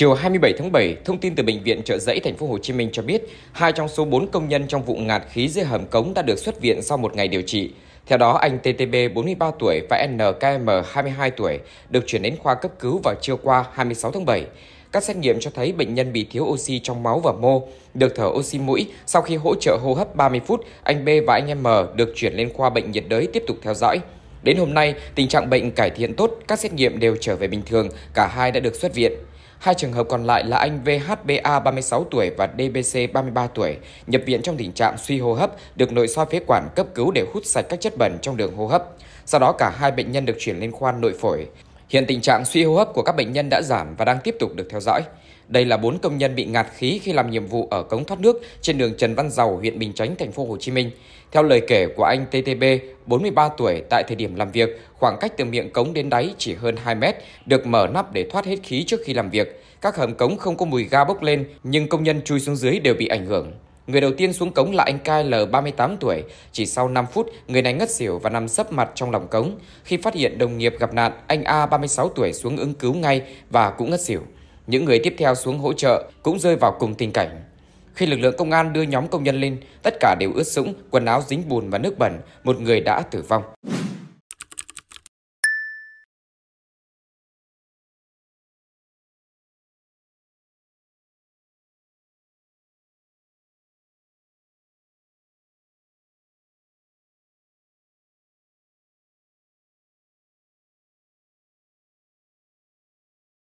Chiều 27 tháng 7, thông tin từ bệnh viện Trợ Giấy thành phố Hồ Chí Minh cho biết, hai trong số 4 công nhân trong vụ ngạt khí dưới hầm cống đã được xuất viện sau một ngày điều trị. Theo đó, anh TTB 43 tuổi và NKM 22 tuổi được chuyển đến khoa cấp cứu vào chiều qua 26 tháng 7. Các xét nghiệm cho thấy bệnh nhân bị thiếu oxy trong máu và mô, được thở oxy mũi. Sau khi hỗ trợ hô hấp 30 phút, anh B và anh M được chuyển lên khoa bệnh nhiệt đới tiếp tục theo dõi. Đến hôm nay, tình trạng bệnh cải thiện tốt, các xét nghiệm đều trở về bình thường, cả hai đã được xuất viện. Hai trường hợp còn lại là anh VHBA 36 tuổi và DBC 33 tuổi nhập viện trong tình trạng suy hô hấp, được nội soi phế quản cấp cứu để hút sạch các chất bẩn trong đường hô hấp. Sau đó cả hai bệnh nhân được chuyển lên khoan nội phổi. Hiện tình trạng suy hô hấp của các bệnh nhân đã giảm và đang tiếp tục được theo dõi. Đây là 4 công nhân bị ngạt khí khi làm nhiệm vụ ở cống thoát nước trên đường Trần Văn Dầu, huyện Bình Chánh, thành phố Hồ Chí Minh. Theo lời kể của anh TTB, 43 tuổi, tại thời điểm làm việc, khoảng cách từ miệng cống đến đáy chỉ hơn 2 mét, được mở nắp để thoát hết khí trước khi làm việc. Các hầm cống không có mùi ga bốc lên, nhưng công nhân chui xuống dưới đều bị ảnh hưởng. Người đầu tiên xuống cống là anh Cai L 38 tuổi. Chỉ sau 5 phút, người này ngất xỉu và nằm sấp mặt trong lòng cống. Khi phát hiện đồng nghiệp gặp nạn, anh A 36 tuổi xuống ứng cứu ngay và cũng ngất xỉu. Những người tiếp theo xuống hỗ trợ cũng rơi vào cùng tình cảnh. Khi lực lượng công an đưa nhóm công nhân lên, tất cả đều ướt sũng, quần áo dính bùn và nước bẩn, một người đã tử vong.